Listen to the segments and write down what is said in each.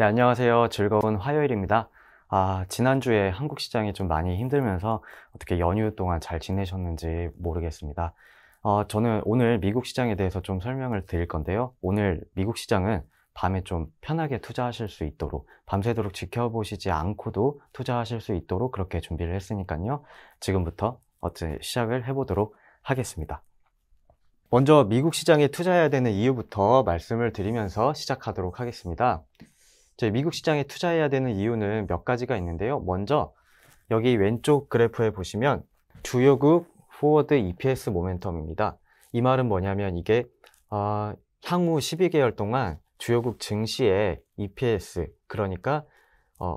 네, 안녕하세요. 즐거운 화요일입니다. 아, 지난주에 한국 시장이 좀 많이 힘들면서 어떻게 연휴 동안 잘 지내셨는지 모르겠습니다. 어, 저는 오늘 미국 시장에 대해서 좀 설명을 드릴 건데요. 오늘 미국 시장은 밤에 좀 편하게 투자하실 수 있도록 밤새도록 지켜보시지 않고도 투자하실 수 있도록 그렇게 준비를 했으니까요. 지금부터 어째 시작을 해보도록 하겠습니다. 먼저 미국 시장에 투자해야 되는 이유부터 말씀을 드리면서 시작하도록 하겠습니다. 이제 미국 시장에 투자해야 되는 이유는 몇 가지가 있는데요. 먼저 여기 왼쪽 그래프에 보시면 주요국 포워드 EPS 모멘텀입니다. 이 말은 뭐냐면 이게 어, 향후 12개월 동안 주요국 증시의 EPS 그러니까 어,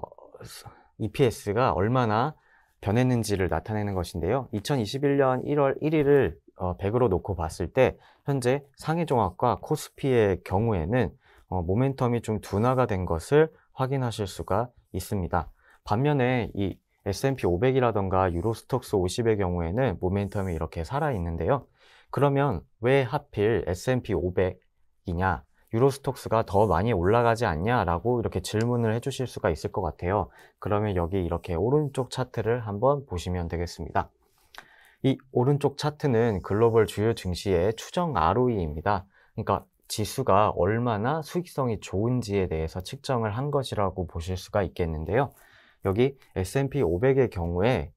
EPS가 얼마나 변했는지를 나타내는 것인데요. 2021년 1월 1일을 100으로 어, 놓고 봤을 때 현재 상해종합과 코스피의 경우에는 어, 모멘텀이 좀 둔화가 된 것을 확인하실 수가 있습니다. 반면에 이 S&P 500이라던가 유로스톡스 50의 경우에는 모멘텀이 이렇게 살아 있는데요. 그러면 왜 하필 S&P 500이냐, 유로스톡스가 더 많이 올라가지 않냐라고 이렇게 질문을 해주실 수가 있을 것 같아요. 그러면 여기 이렇게 오른쪽 차트를 한번 보시면 되겠습니다. 이 오른쪽 차트는 글로벌 주요 증시의 추정 ROE입니다. 그러니까 지수가 얼마나 수익성이 좋은지에 대해서 측정을 한 것이라고 보실 수가 있겠는데요. 여기 S&P 500의 경우에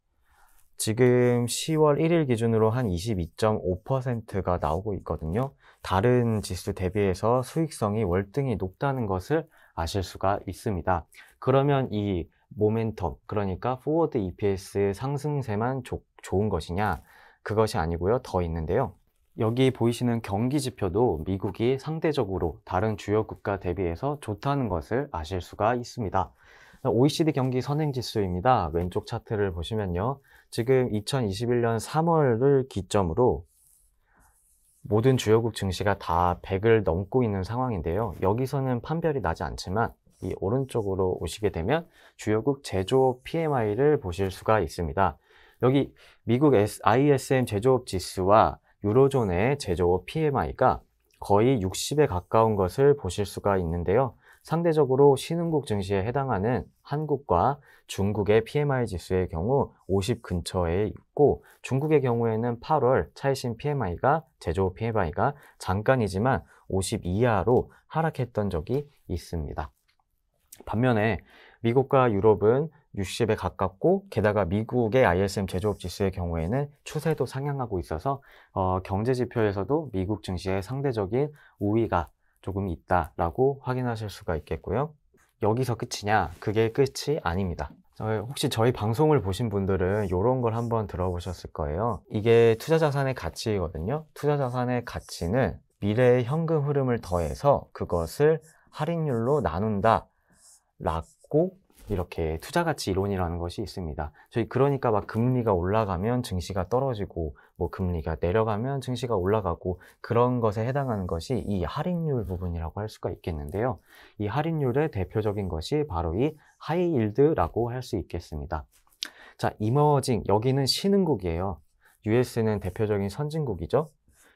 지금 10월 1일 기준으로 한 22.5%가 나오고 있거든요. 다른 지수 대비해서 수익성이 월등히 높다는 것을 아실 수가 있습니다. 그러면 이 모멘텀, 그러니까 포워드 EPS 상승세만 조, 좋은 것이냐? 그것이 아니고요. 더 있는데요. 여기 보이시는 경기 지표도 미국이 상대적으로 다른 주요 국가 대비해서 좋다는 것을 아실 수가 있습니다. OECD 경기 선행 지수입니다. 왼쪽 차트를 보시면요. 지금 2021년 3월을 기점으로 모든 주요국 증시가 다 100을 넘고 있는 상황인데요. 여기서는 판별이 나지 않지만 이 오른쪽으로 오시게 되면 주요국 제조업 PMI를 보실 수가 있습니다. 여기 미국 ISM 제조업 지수와 유로존의 제조업 PMI가 거의 60에 가까운 것을 보실 수가 있는데요. 상대적으로 신흥국 증시에 해당하는 한국과 중국의 PMI 지수의 경우 50 근처에 있고 중국의 경우에는 8월 차이신 PMI가 제조업 PMI가 잠깐이지만 50 이하로 하락했던 적이 있습니다. 반면에 미국과 유럽은 60에 가깝고 게다가 미국의 ISM 제조업 지수의 경우에는 추세도 상향하고 있어서 어, 경제 지표에서도 미국 증시의 상대적인 우위가 조금 있다라고 확인하실 수가 있겠고요. 여기서 끝이냐? 그게 끝이 아닙니다. 혹시 저희 방송을 보신 분들은 이런 걸 한번 들어보셨을 거예요. 이게 투자자산의 가치거든요. 투자자산의 가치는 미래의 현금 흐름을 더해서 그것을 할인율로 나눈다 라고 이렇게 투자 가치 이론이라는 것이 있습니다. 저희 그러니까 막 금리가 올라가면 증시가 떨어지고 뭐 금리가 내려가면 증시가 올라가고 그런 것에 해당하는 것이 이 할인율 부분이라고 할 수가 있겠는데요. 이 할인율의 대표적인 것이 바로 이 하이일드라고 할 수 있겠습니다. 자, 이머징 여기는 신흥국이에요. US는 대표적인 선진국이죠.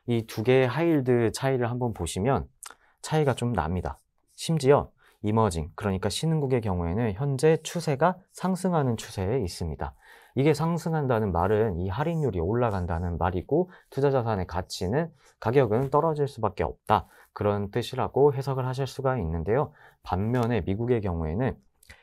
이 두 개의 하이일드 차이를 한번 보시면 차이가 좀 납니다. 심지어 이머징, 그러니까 신흥국의 경우에는 현재 추세가 상승하는 추세에 있습니다. 이게 상승한다는 말은 이 할인율이 올라간다는 말이고 투자 자산의 가치는 가격은 떨어질 수밖에 없다. 그런 뜻이라고 해석을 하실 수가 있는데요. 반면에 미국의 경우에는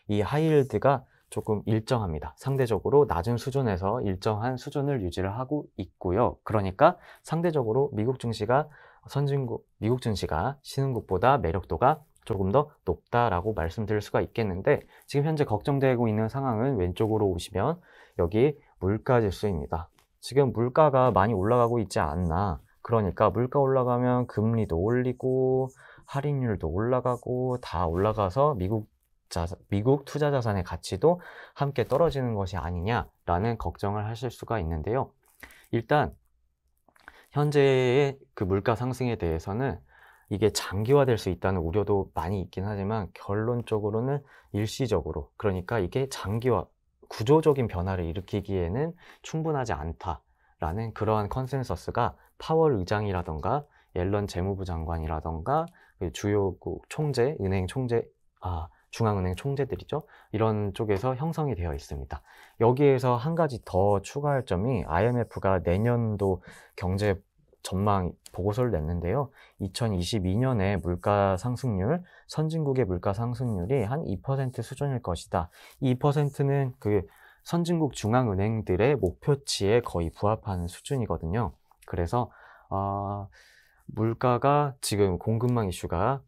이 하이힐드가 조금 일정합니다. 상대적으로 낮은 수준에서 일정한 수준을 유지를 하고 있고요. 그러니까 상대적으로 미국 증시가 선진국, 미국 증시가 신흥국보다 매력도가 조금 더 높다라고 말씀드릴 수가 있겠는데 지금 현재 걱정되고 있는 상황은 왼쪽으로 오시면 여기 물가 지수입니다. 지금 물가가 많이 올라가고 있지 않나 그러니까 물가 올라가면 금리도 올리고 할인율도 올라가고 다 올라가서 미국 자 미국 투자 자산의 가치도 함께 떨어지는 것이 아니냐라는 걱정을 하실 수가 있는데요. 일단 현재의 그 물가 상승에 대해서는 이게 장기화될 수 있다는 우려도 많이 있긴 하지만 결론적으로는 일시적으로 그러니까 이게 장기화 구조적인 변화를 일으키기에는 충분하지 않다라는 그러한 컨센서스가 파월 의장이라던가 앨런 재무부 장관이라던가 그 주요 국 그 총재, 은행 총재, 아, 중앙은행 총재들이죠. 이런 쪽에서 형성이 되어 있습니다. 여기에서 한 가지 더 추가할 점이 IMF가 내년도 경제 전망 보고서를 냈는데요. 2022년에 물가 상승률, 선진국의 물가 상승률이 한 2% 수준일 것이다. 이 2%는 그 선진국 중앙은행들의 목표치에 거의 부합하는 수준이거든요. 그래서 어, 물가가 지금 공급망 이슈가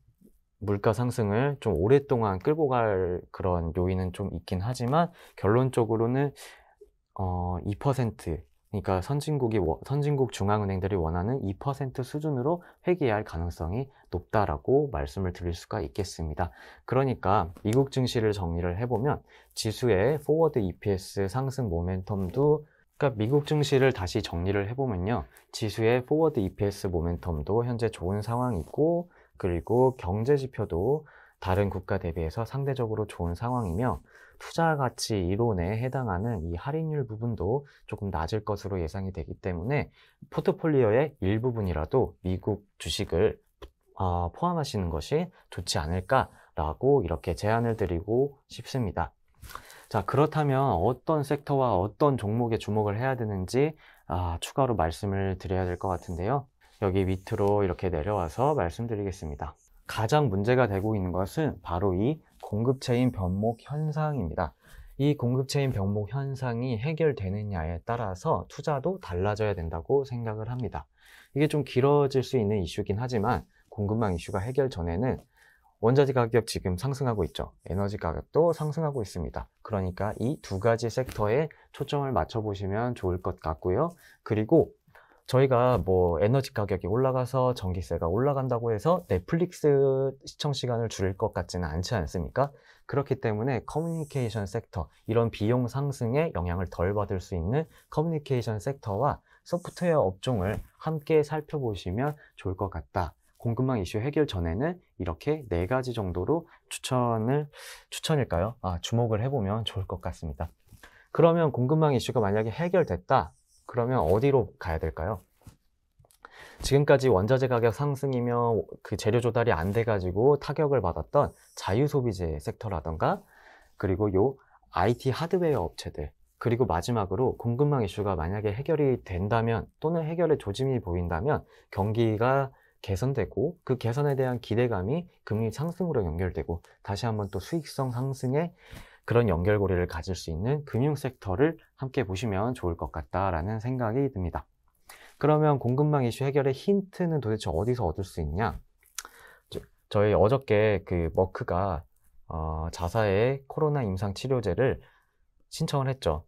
물가 상승을 좀 오랫동안 끌고 갈 그런 요인은 좀 있긴 하지만 결론적으로는 어, 2% 그러니까 선진국이 선진국 중앙은행들이 원하는 2% 수준으로 회귀할 가능성이 높다라고 말씀을 드릴 수가 있겠습니다. 그러니까 미국 증시를 정리를 해보면 지수의 포워드 EPS 상승 모멘텀도 그러니까 미국 증시를 다시 정리를 해보면요. 지수의 포워드 EPS 모멘텀도 현재 좋은 상황이고 그리고 경제 지표도 다른 국가 대비해서 상대적으로 좋은 상황이며 투자 가치 이론에 해당하는 이 할인율 부분도 조금 낮을 것으로 예상이 되기 때문에 포트폴리오의 일부분이라도 미국 주식을 어, 포함하시는 것이 좋지 않을까라고 이렇게 제안을 드리고 싶습니다. 자, 그렇다면 어떤 섹터와 어떤 종목에 주목을 해야 되는지 아, 추가로 말씀을 드려야 될 것 같은데요. 여기 밑으로 이렇게 내려와서 말씀드리겠습니다. 가장 문제가 되고 있는 것은 바로 이 공급체인 변목 현상입니다. 이 공급체인 변목 현상이 해결되느냐에 따라서 투자도 달라져야 된다고 생각을 합니다. 이게 좀 길어질 수 있는 이슈긴 하지만 공급망 이슈가 해결 전에는 원자재 가격 지금 상승하고 있죠. 에너지 가격도 상승하고 있습니다. 그러니까 이 두 가지 섹터에 초점을 맞춰보시면 좋을 것 같고요. 그리고 저희가 뭐 에너지 가격이 올라가서 전기세가 올라간다고 해서 넷플릭스 시청 시간을 줄일 것 같지는 않지 않습니까? 그렇기 때문에 커뮤니케이션 섹터, 이런 비용 상승에 영향을 덜 받을 수 있는 커뮤니케이션 섹터와 소프트웨어 업종을 함께 살펴보시면 좋을 것 같다. 공급망 이슈 해결 전에는 이렇게 네 가지 정도로 추천을, 추천일까요? 아, 주목을 해보면 좋을 것 같습니다. 그러면 공급망 이슈가 만약에 해결됐다. 그러면 어디로 가야 될까요? 지금까지 원자재 가격 상승이며 그 재료 조달이 안 돼가지고 타격을 받았던 자유소비재 섹터라던가 그리고 요 IT 하드웨어 업체들 그리고 마지막으로 공급망 이슈가 만약에 해결이 된다면 또는 해결의 조짐이 보인다면 경기가 개선되고 그 개선에 대한 기대감이 금리 상승으로 연결되고 다시 한번 또 수익성 상승에 그런 연결고리를 가질 수 있는 금융 섹터를 함께 보시면 좋을 것 같다라는 생각이 듭니다. 그러면 공급망 이슈 해결의 힌트는 도대체 어디서 얻을 수 있냐? 저희 어저께 그 머크가 어, 자사의 코로나 임상 치료제를 신청을 했죠.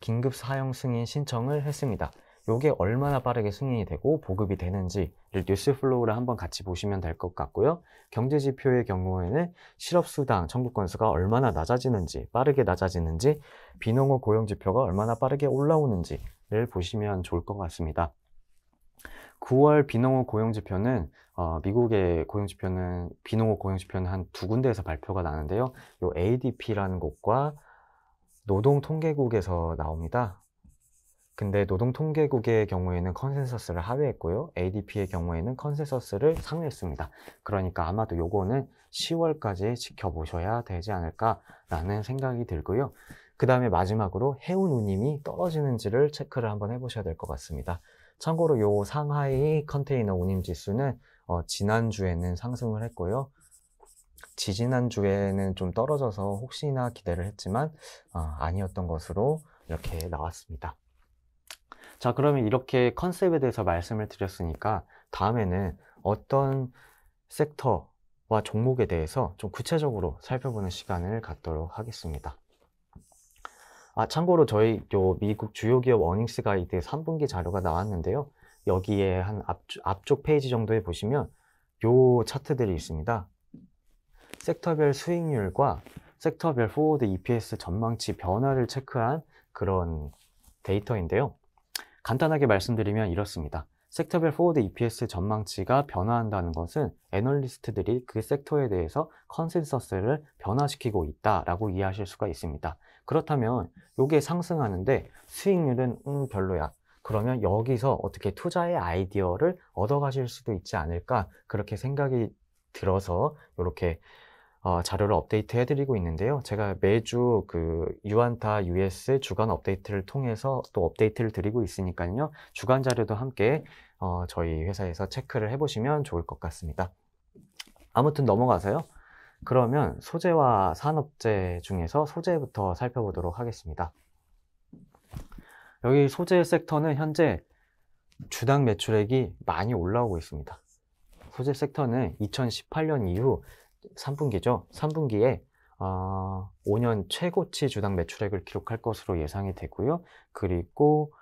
긴급 사용 승인 신청을 했습니다. 이게 얼마나 빠르게 승인이 되고 보급이 되는지 뉴스플로우를 한번 같이 보시면 될 것 같고요. 경제지표의 경우에는 실업수당 청구 건수가 얼마나 낮아지는지 빠르게 낮아지는지 비농업 고용지표가 얼마나 빠르게 올라오는지를 보시면 좋을 것 같습니다. 9월 비농업 고용지표는 어, 미국의 고용지표는 비농업 고용지표는 한 두 군데에서 발표가 나는데요. 요 ADP라는 곳과 노동통계국에서 나옵니다. 근데 노동통계국의 경우에는 컨센서스를 하회했고요. ADP의 경우에는 컨센서스를 상회했습니다. 그러니까 아마도 요거는 10월까지 지켜보셔야 되지 않을까라는 생각이 들고요. 그 다음에 마지막으로 해운 운임이 떨어지는지를 체크를 한번 해보셔야 될 것 같습니다. 참고로 요 상하이 컨테이너 운임 지수는 어, 지난주에는 상승을 했고요. 지지난주에는 좀 떨어져서 혹시나 기대를 했지만 어, 아니었던 것으로 이렇게 나왔습니다. 자, 그러면 이렇게 컨셉에 대해서 말씀을 드렸으니까 다음에는 어떤 섹터와 종목에 대해서 좀 구체적으로 살펴보는 시간을 갖도록 하겠습니다. 아, 참고로 저희 요 미국 주요 기업 어닝스 가이드 3분기 자료가 나왔는데요. 여기에 한 앞쪽, 앞쪽 페이지 정도에 보시면 요 차트들이 있습니다. 섹터별 수익률과 섹터별 포워드 EPS 전망치 변화를 체크한 그런 데이터인데요. 간단하게 말씀드리면 이렇습니다. 섹터별 포워드 EPS 전망치가 변화한다는 것은 애널리스트들이 그 섹터에 대해서 컨센서스를 변화시키고 있다라고 이해하실 수가 있습니다. 그렇다면 이게 상승하는데 수익률은 음 별로야. 그러면 여기서 어떻게 투자의 아이디어를 얻어가실 수도 있지 않을까 그렇게 생각이 들어서 이렇게 어, 자료를 업데이트 해드리고 있는데요. 제가 매주 그 유안타 US 주간 업데이트를 통해서 또 업데이트를 드리고 있으니까요. 주간 자료도 함께 어, 저희 회사에서 체크를 해보시면 좋을 것 같습니다. 아무튼 넘어가서요. 그러면 소재와 산업재 중에서 소재부터 살펴보도록 하겠습니다. 여기 소재 섹터는 현재 주당 매출액이 많이 올라오고 있습니다. 소재 섹터는 2018년 이후 3분기죠. 3분기에 어, 5년 최고치 주당 매출액을 기록할 것으로 예상이 되고요. 그리고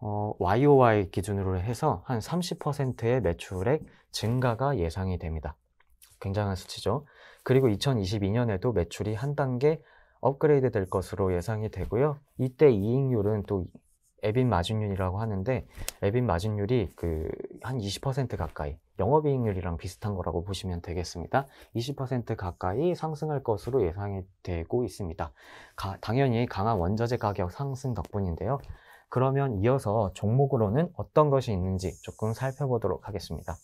어, YOY 기준으로 해서 한 30%의 매출액 증가가 예상이 됩니다. 굉장한 수치죠. 그리고 2022년에도 매출이 한 단계 업그레이드 될 것으로 예상이 되고요. 이때 이익률은 또 에빈 마진율이라고 하는데 에빈 마진율이 그 한 20% 가까이 영업이익률이랑 비슷한 거라고 보시면 되겠습니다. 20% 가까이 상승할 것으로 예상이 되고 있습니다. 가, 당연히 강한 원자재 가격 상승 덕분인데요. 그러면 이어서 종목으로는 어떤 것이 있는지 조금 살펴보도록 하겠습니다.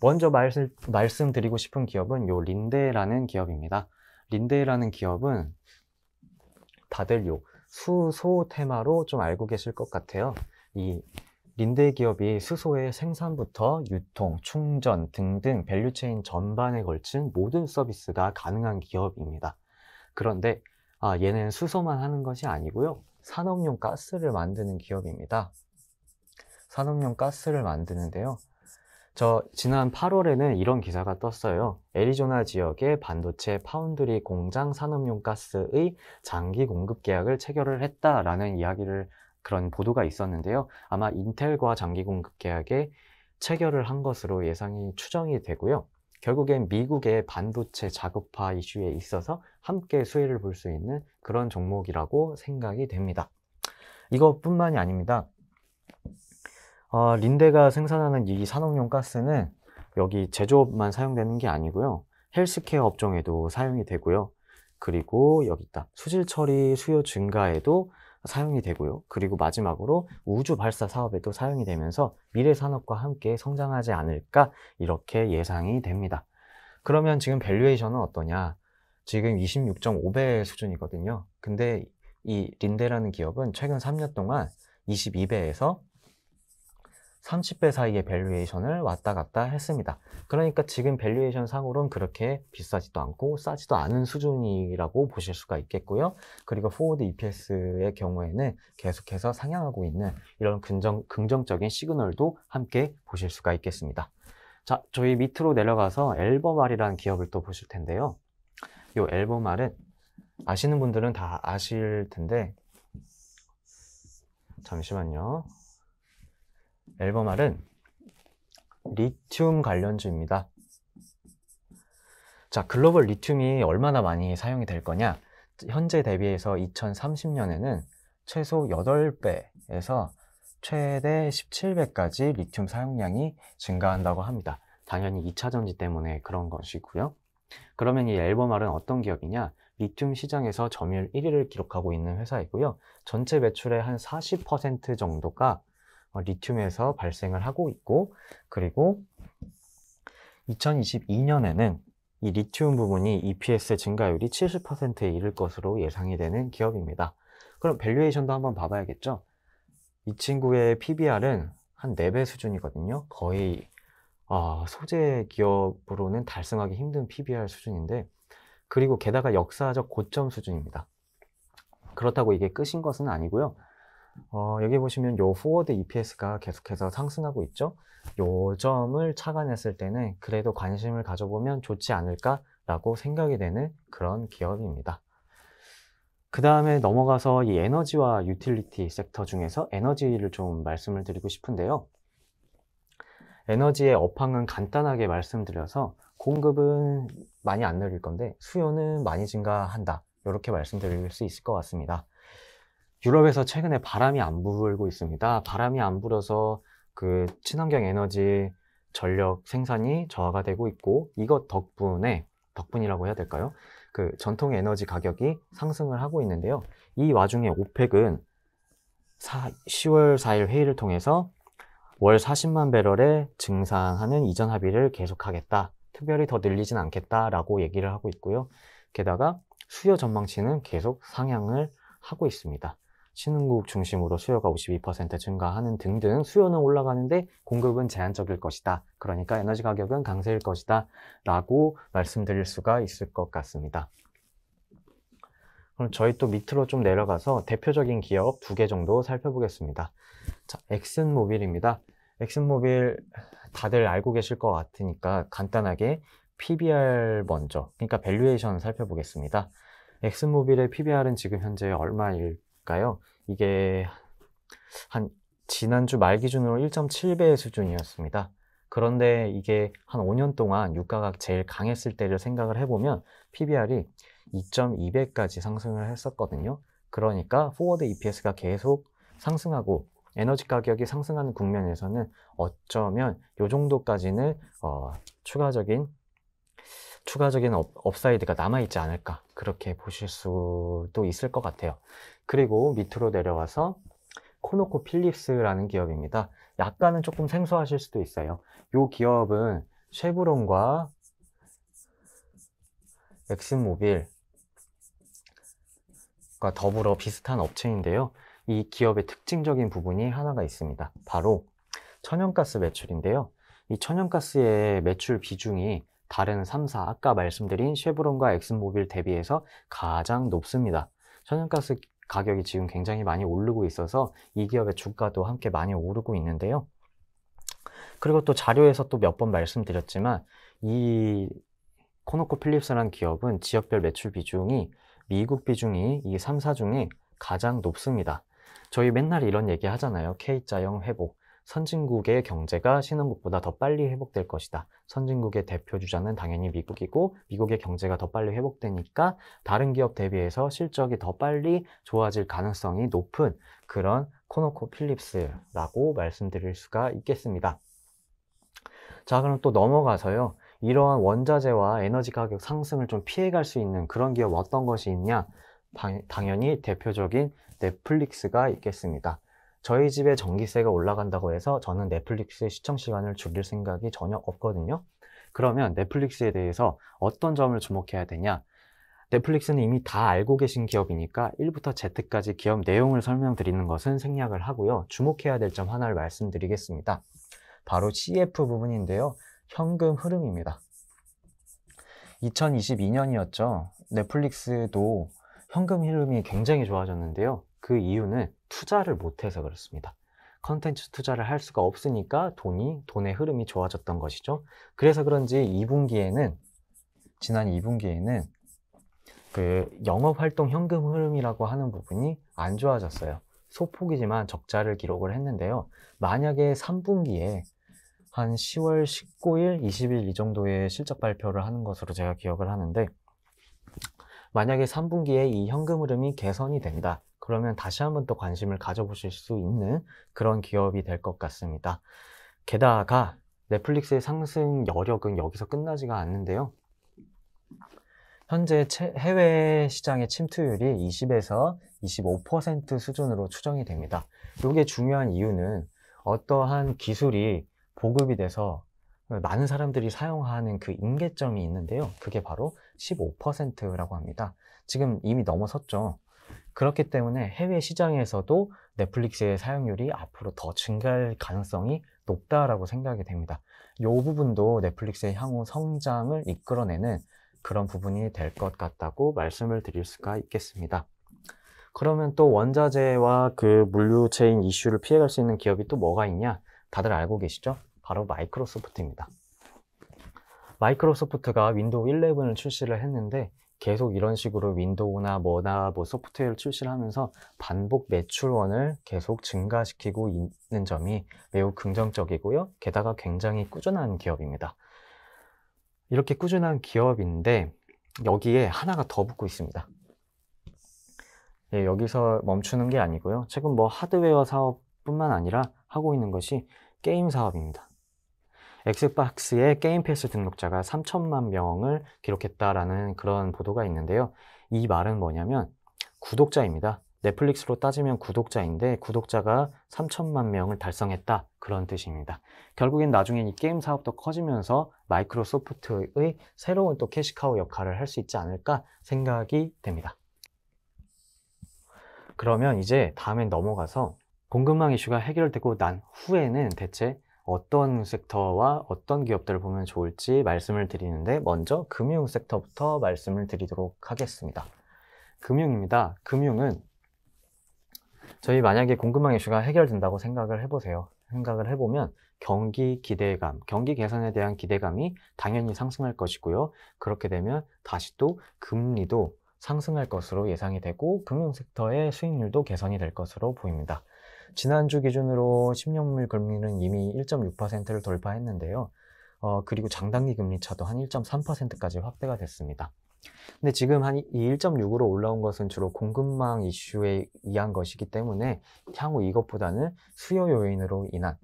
먼저 말 말씀드리고 싶은 기업은 요 린데라는 기업입니다. 린데라는 기업은 다들 요 수소 테마로 좀 알고 계실 것 같아요. 이 린데 기업이 수소의 생산부터 유통, 충전 등등 밸류체인 전반에 걸친 모든 서비스가 가능한 기업입니다. 그런데 아, 얘는 수소만 하는 것이 아니고요. 산업용 가스를 만드는 기업입니다. 산업용 가스를 만드는데요. 저 지난 8월에는 이런 기사가 떴어요. 애리조나 지역의 반도체 파운드리 공장 산업용 가스의 장기 공급 계약을 체결을 했다라는 이야기를 그런 보도가 있었는데요. 아마 인텔과 장기 공급 계약에 체결을 한 것으로 예상이 추정이 되고요. 결국엔 미국의 반도체 자급화 이슈에 있어서 함께 수혜를 볼 수 있는 그런 종목이라고 생각이 됩니다. 이것뿐만이 아닙니다. 어, 린데가 생산하는 이 산업용 가스는 여기 제조업만 사용되는 게 아니고요. 헬스케어 업종에도 사용이 되고요. 그리고 여기 있다. 수질 처리 수요 증가에도 사용이 되고요. 그리고 마지막으로 우주 발사 사업에도 사용이 되면서 미래 산업과 함께 성장하지 않을까 이렇게 예상이 됩니다. 그러면 지금 밸류에이션은 어떠냐? 지금 26.5배 수준이거든요. 근데 이 린데라는 기업은 최근 3년 동안 22배에서 30배 사이의 밸류에이션을 왔다 갔다 했습니다. 그러니까 지금 밸류에이션 상으로는 그렇게 비싸지도 않고 싸지도 않은 수준이라고 보실 수가 있겠고요. 그리고 포워드 EPS의 경우에는 계속해서 상향하고 있는 이런 긍정, 긍정적인 시그널도 함께 보실 수가 있겠습니다. 자, 저희 밑으로 내려가서 앨범알이라는 기업을 또 보실 텐데요. 이 앨범알은 아시는 분들은 다 아실 텐데 잠시만요. 앨범알은 리튬 관련주입니다. 자, 글로벌 리튬이 얼마나 많이 사용이 될 거냐? 현재 대비해서 2030년에는 최소 8배에서 최대 17배까지 리튬 사용량이 증가한다고 합니다. 당연히 2차 전지 때문에 그런 것이고요. 그러면 이 앨범알은 어떤 기업이냐? 리튬 시장에서 점유율 1위를 기록하고 있는 회사이고요. 전체 매출의 한 40% 정도가 어, 리튬에서 발생을 하고 있고 그리고 2022년에는 이 리튬 부분이 EPS 증가율이 70%에 이를 것으로 예상이 되는 기업입니다. 그럼 밸류에이션도 한번 봐봐야겠죠? 이 친구의 PBR은 한 4배 수준이거든요. 거의 아, 소재 기업으로는 달성하기 힘든 PBR 수준인데 그리고 게다가 역사적 고점 수준입니다. 그렇다고 이게 끝인 것은 아니고요. 어, 여기 보시면 요 포워드 EPS가 계속해서 상승하고 있죠. 요 점을 착안했을 때는 그래도 관심을 가져보면 좋지 않을까라고 생각이 되는 그런 기업입니다. 그 다음에 넘어가서 이 에너지와 유틸리티 섹터 중에서 에너지를 좀 말씀을 드리고 싶은데요. 에너지의 업황은 간단하게 말씀드려서 공급은 많이 안 늘릴 건데 수요는 많이 증가한다. 이렇게 말씀드릴 수 있을 것 같습니다. 유럽에서 최근에 바람이 안 불고 있습니다. 바람이 안 불어서 그 친환경 에너지 전력 생산이 저하가 되고 있고 이것 덕분에 덕분이라고 해야 될까요? 그 전통 에너지 가격이 상승을 하고 있는데요. 이 와중에 오펙은 4, 10월 4일 회의를 통해서 월 40만 배럴에 증산하는 이전 합의를 계속하겠다. 특별히 더 늘리진 않겠다라고 얘기를 하고 있고요. 게다가 수요 전망치는 계속 상향을 하고 있습니다. 신흥국 중심으로 수요가 52% 증가하는 등등 수요는 올라가는데 공급은 제한적일 것이다. 그러니까 에너지 가격은 강세일 것이다. 라고 말씀드릴 수가 있을 것 같습니다. 그럼 저희 또 밑으로 좀 내려가서 대표적인 기업 두 개 정도 살펴보겠습니다. 자, 엑슨모빌입니다. 엑슨모빌 다들 알고 계실 것 같으니까 간단하게 PBR 먼저, 그러니까 밸류에이션 살펴보겠습니다. 엑슨모빌의 PBR은 지금 현재 얼마일 될까요? 이게 한 지난주 말 기준으로 1.7배 수준이었습니다. 그런데 이게 한 5년 동안 유가가 제일 강했을 때를 생각을 해보면 PBR이 2.2배까지 상승을 했었거든요. 그러니까 포워드 EPS가 계속 상승하고 에너지 가격이 상승하는 국면에서는 어쩌면 이 정도까지는 어, 추가적인 추가적인 업, 업사이드가 남아있지 않을까 그렇게 보실 수도 있을 것 같아요 그리고 밑으로 내려와서 코노코 필립스라는 기업입니다 약간은 조금 생소하실 수도 있어요 이 기업은 쉐브론과 엑슨모빌과 더불어 비슷한 업체인데요 이 기업의 특징적인 부분이 하나가 있습니다 바로 천연가스 매출인데요 이 천연가스의 매출 비중이 다른 3사 아까 말씀드린 쉐브론과 엑슨모빌 대비해서 가장 높습니다. 천연가스 가격이 지금 굉장히 많이 오르고 있어서 이 기업의 주가도 함께 많이 오르고 있는데요. 그리고 또 자료에서 또 몇 번 말씀드렸지만 이 코노코 필립스라는 기업은 지역별 매출 비중이 미국 비중이 이 3사 중에 가장 높습니다. 저희 맨날 이런 얘기 하잖아요. K자형 회복. 선진국의 경제가 신흥국보다 더 빨리 회복될 것이다. 선진국의 대표 주자는 당연히 미국이고 미국의 경제가 더 빨리 회복되니까 다른 기업 대비해서 실적이 더 빨리 좋아질 가능성이 높은 그런 코노코 필립스라고 말씀드릴 수가 있겠습니다. 자, 그럼 또 넘어가서요. 이러한 원자재와 에너지 가격 상승을 좀 피해갈 수 있는 그런 기업 어떤 것이 있냐? 당, 연히 대표적인 넷플릭스가 있겠습니다. 저희 집에 전기세가 올라간다고 해서 저는 넷플릭스의 시청 시간을 줄일 생각이 전혀 없거든요. 그러면 넷플릭스에 대해서 어떤 점을 주목해야 되냐? 넷플릭스는 이미 다 알고 계신 기업이니까 1부터 Z까지 기업 내용을 설명드리는 것은 생략을 하고요. 주목해야 될 점 하나를 말씀드리겠습니다. 바로 CF 부분인데요. 현금 흐름입니다. 2022년이었죠. 넷플릭스도 현금 흐름이 굉장히 좋아졌는데요. 그 이유는 투자를 못해서 그렇습니다. 컨텐츠 투자를 할 수가 없으니까 돈이, 돈의 흐름이 좋아졌던 것이죠. 그래서 그런지 2분기에는, 지난 2분기에는 그 영업활동 현금 흐름이라고 하는 부분이 안 좋아졌어요. 소폭이지만 적자를 기록을 했는데요. 만약에 3분기에 한 10월 19일, 20일 이 정도에 실적 발표를 하는 것으로 제가 기억을 하는데 만약에 3분기에 이 현금 흐름이 개선이 된다. 그러면 다시 한번 또 관심을 가져보실 수 있는 그런 기업이 될 것 같습니다. 게다가 넷플릭스의 상승 여력은 여기서 끝나지가 않는데요. 현재 해외 시장의 침투율이 20에서 25% 수준으로 추정이 됩니다. 이게 중요한 이유는 어떠한 기술이 보급이 돼서 많은 사람들이 사용하는 그 임계점이 있는데요. 그게 바로 15%라고 합니다. 지금 이미 넘어섰죠. 그렇기 때문에 해외 시장에서도 넷플릭스의 사용률이 앞으로 더 증가할 가능성이 높다라고 생각이 됩니다. 이 부분도 넷플릭스의 향후 성장을 이끌어내는 그런 부분이 될 것 같다고 말씀을 드릴 수가 있겠습니다. 그러면 또 원자재와 그 물류체인 이슈를 피해갈 수 있는 기업이 또 뭐가 있냐? 다들 알고 계시죠? 바로 마이크로소프트입니다. 마이크로소프트가 윈도우 11을 출시를 했는데 계속 이런 식으로 윈도우나 뭐나 뭐 소프트웨어를 출시를 하면서 반복 매출원을 계속 증가시키고 있는 점이 매우 긍정적이고요. 게다가 굉장히 꾸준한 기업입니다. 이렇게 꾸준한 기업인데 여기에 하나가 더 붙고 있습니다. 예, 여기서 멈추는 게 아니고요. 최근 뭐 하드웨어 사업뿐만 아니라 하고 있는 것이 게임 사업입니다. 엑스박스의 게임 패스 등록자가 3천만 명을 기록했다라는 그런 보도가 있는데요. 이 말은 뭐냐면 구독자입니다. 넷플릭스로 따지면 구독자인데 구독자가 3천만 명을 달성했다 그런 뜻입니다. 결국엔 나중에이 게임 사업도 커지면서 마이크로소프트의 새로운 또 캐시카우 역할을 할 수 있지 않을까 생각이 됩니다. 그러면 이제 다음엔 넘어가서 공급망 이슈가 해결되고 난 후에는 대체 어떤 섹터와 어떤 기업들을 보면 좋을지 말씀을 드리는데 먼저 금융 섹터부터 말씀을 드리도록 하겠습니다. 금융입니다. 금융은 저희 만약에 공급망 이슈가 해결된다고 생각을 해보세요. 생각을 해보면 경기 기대감, 경기 개선에 대한 기대감이 당연히 상승할 것이고요. 그렇게 되면 다시 또 금리도 상승할 것으로 예상이 되고 금융 섹터의 수익률도 개선이 될 것으로 보입니다. 지난주 기준으로 10년물 금리는 이미 1.6%를 돌파했는데요. 어, 그리고 장단기 금리 차도 한 1.3%까지 확대가 됐습니다. 근데 지금 한이 1.6으로 올라온 것은 주로 공급망 이슈에 의한 것이기 때문에 향후 이것보다는 수요 요인으로 인한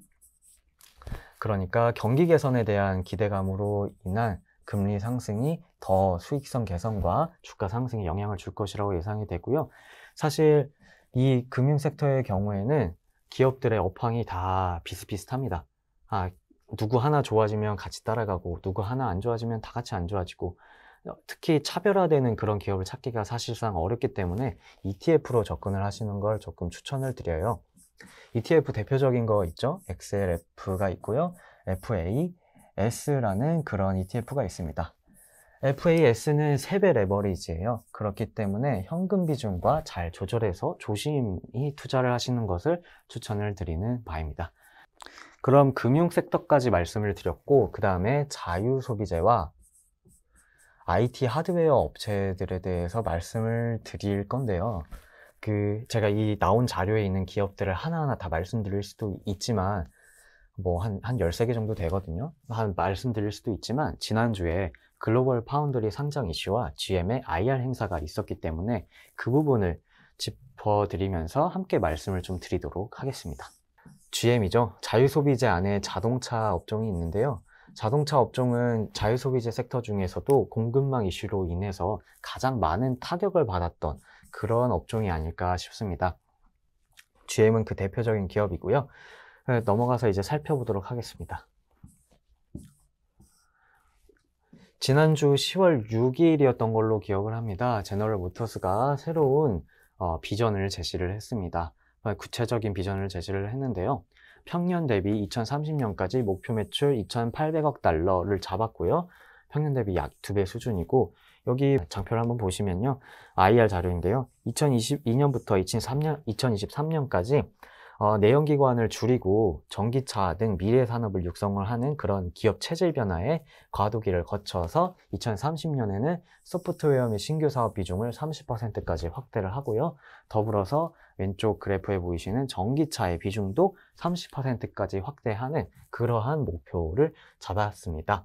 그러니까 경기 개선에 대한 기대감으로 인한 금리 상승이 더 수익성 개선과 주가 상승에 영향을 줄 것이라고 예상이 되고요. 사실 이 금융 섹터의 경우에는 기업들의 업황이 다 비슷비슷합니다. 아, 누구 하나 좋아지면 같이 따라가고, 누구 하나 안 좋아지면 다 같이 안 좋아지고, 어, 특히 차별화되는 그런 기업을 찾기가 사실상 어렵기 때문에 ETF로 접근을 하시는 걸 조금 추천을 드려요. ETF 대표적인 거 있죠? XLF가 있고요. FA, S라는 그런 ETF가 있습니다. FAS는 3배 레버리지예요. 그렇기 때문에 현금 비중과 잘 조절해서 조심히 투자를 하시는 것을 추천을 드리는 바입니다. 그럼 금융 섹터까지 말씀을 드렸고 그 다음에 자유소비재와 IT 하드웨어 업체들에 대해서 말씀을 드릴 건데요. 그 제가 이 나온 자료에 있는 기업들을 하나하나 다 말씀드릴 수도 있지만 뭐 한한 13개 정도 되거든요. 한 말씀드릴 수도 있지만 지난주에 글로벌 파운드리 상장 이슈와 GM의 IR 행사가 있었기 때문에 그 부분을 짚어드리면서 함께 말씀을 좀 드리도록 하겠습니다. GM이죠. 자유소비재 안에 자동차 업종이 있는데요. 자동차 업종은 자유소비재 섹터 중에서도 공급망 이슈로 인해서 가장 많은 타격을 받았던 그런 업종이 아닐까 싶습니다. GM은 그 대표적인 기업이고요. 넘어가서 이제 살펴보도록 하겠습니다. 지난주 10월 6일이었던 걸로 기억을 합니다. 제너럴 모터스가 새로운 어, 비전을 제시를 했습니다. 어, 구체적인 비전을 제시를 했는데요. 평년 대비 2030년까지 목표 매출 2,800억 달러를 잡았고요. 평년 대비 약 2배 수준이고 여기 장표를 한번 보시면요. IR 자료인데요. 2022년부터 2023년, 2023년까지 어, 내연기관을 줄이고 전기차 등 미래 산업을 육성을 하는 그런 기업 체질 변화에 과도기를 거쳐서 2030년에는 소프트웨어 및 신규 사업 비중을 30%까지 확대를 하고요. 더불어서 왼쪽 그래프에 보이시는 전기차의 비중도 30%까지 확대하는 그러한 목표를 잡았습니다.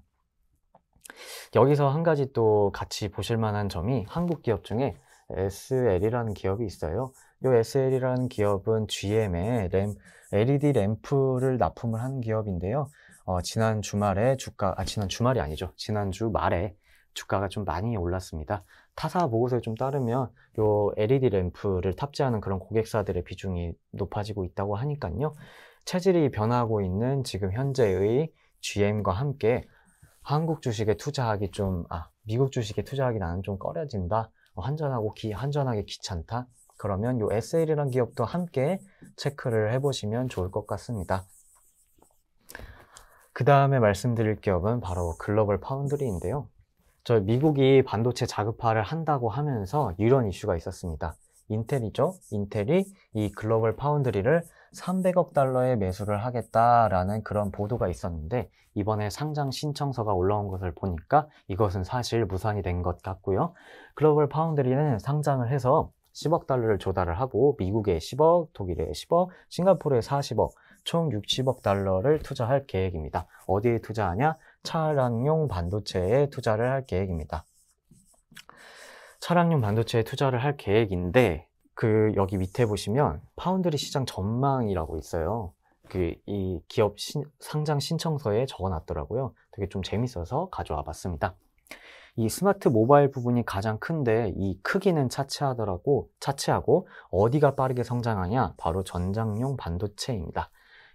여기서 한 가지 또 같이 보실 만한 점이 한국 기업 중에 SL이라는 기업이 있어요. 이 SL이라는 기업은 GM의 램, LED 램프를 납품을 한 기업인데요. 어, 지난 주말에 주가, 아, 지난 주말이 아니죠. 지난주 말에 주가가 좀 많이 올랐습니다. 타사 보고서에 좀 따르면 요 LED 램프를 탑재하는 그런 고객사들의 비중이 높아지고 있다고 하니까요. 체질이 변하고 있는 지금 현재의 GM과 함께 한국 주식에 투자하기 좀, 아, 미국 주식에 투자하기 나는 좀 꺼려진다. 어, 한전하고 기, 한전하게 귀찮다. 그러면 요 s l 이란 기업도 함께 체크를 해보시면 좋을 것 같습니다. 그 다음에 말씀드릴 기업은 바로 글로벌 파운드리인데요. 저 미국이 반도체 자급화를 한다고 하면서 이런 이슈가 있었습니다. 인텔이죠. 인텔이 이 글로벌 파운드리를 300억 달러에 매수를 하겠다라는 그런 보도가 있었는데 이번에 상장 신청서가 올라온 것을 보니까 이것은 사실 무산이 된 것 같고요. 글로벌 파운드리는 상장을 해서 10억 달러를 조달을 하고 미국에 10억, 독일에 10억, 싱가포르에 40억, 총 60억 달러를 투자할 계획입니다. 어디에 투자하냐? 차량용 반도체에 투자를 할 계획입니다. 차량용 반도체에 투자를 할 계획인데 그 여기 밑에 보시면 파운드리 시장 전망이라고 있어요. 그 이 기업 신, 상장 신청서에 적어놨더라고요. 되게 좀 재밌어서 가져와 봤습니다. 이 스마트 모바일 부분이 가장 큰데 이 크기는 차치하더라고 차치하고 어디가 빠르게 성장하냐 바로 전장용 반도체입니다.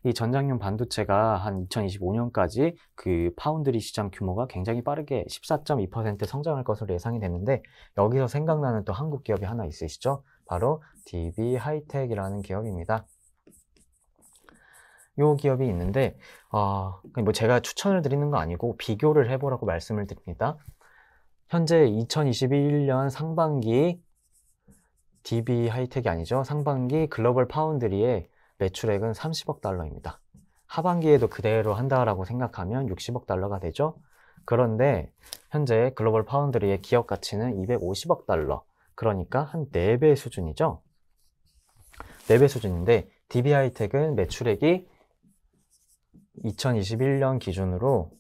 이 전장용 반도체가 한 2025년까지 그 파운드리 시장 규모가 굉장히 빠르게 14.2% 성장할 것으로 예상이 되는데 여기서 생각나는 또 한국 기업이 하나 있으시죠? 바로 DB 하이텍이라는 기업입니다. 요 기업이 있는데 어, 뭐 제가 추천을 드리는 거 아니고 비교를 해보라고 말씀을 드립니다. 현재 2021년 상반기 DB 하이텍이 아니죠. 상반기 글로벌 파운드리의 매출액은 30억 달러입니다. 하반기에도 그대로 한다라고 생각하면 60억 달러가 되죠. 그런데 현재 글로벌 파운드리의 기업 가치는 250억 달러. 그러니까 한 4배 수준이죠. 4배 수준인데 DB 하이텍은 매출액이 2021년 기준으로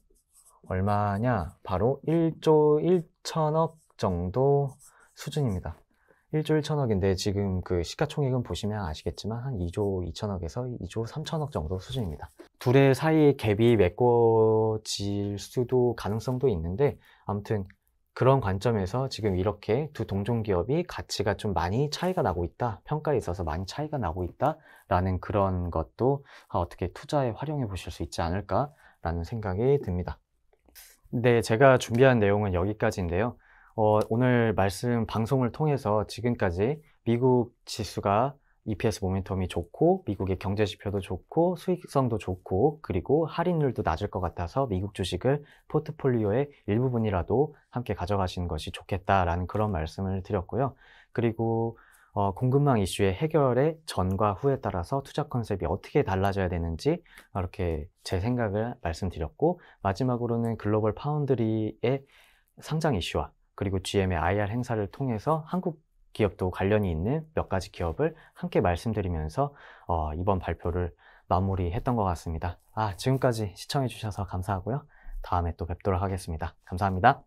얼마냐? 바로 1조 천억 정도 수준입니다. 1조 1천억인데 지금 그 시가총액은 보시면 아시겠지만 한 2조 2천억에서 2조 3천억 정도 수준입니다. 둘의 사이의 갭이 메꿔질 수도 가능성도 있는데 아무튼 그런 관점에서 지금 이렇게 두 동종 기업이 가치가 좀 많이 차이가 나고 있다 평가에 있어서 많이 차이가 나고 있다라는 그런 것도 어떻게 투자에 활용해 보실 수 있지 않을까라는 생각이 듭니다. 네, 제가 준비한 내용은 여기까지인데요. 어, 오늘 말씀 방송을 통해서 지금까지 미국 지수가 EPS 모멘텀이 좋고 미국의 경제 지표도 좋고 수익성도 좋고 그리고 할인율도 낮을 것 같아서 미국 주식을 포트폴리오의 일부분이라도 함께 가져가시는 것이 좋겠다라는 그런 말씀을 드렸고요. 그리고 어, 공급망 이슈의 해결의 전과 후에 따라서 투자 컨셉이 어떻게 달라져야 되는지 이렇게 제 생각을 말씀드렸고 마지막으로는 글로벌 파운드리의 상장 이슈와 그리고 GM의 IR 행사를 통해서 한국 기업도 관련이 있는 몇 가지 기업을 함께 말씀드리면서 어, 이번 발표를 마무리했던 것 같습니다. 아, 지금까지 시청해주셔서 감사하고요. 다음에 또 뵙도록 하겠습니다. 감사합니다.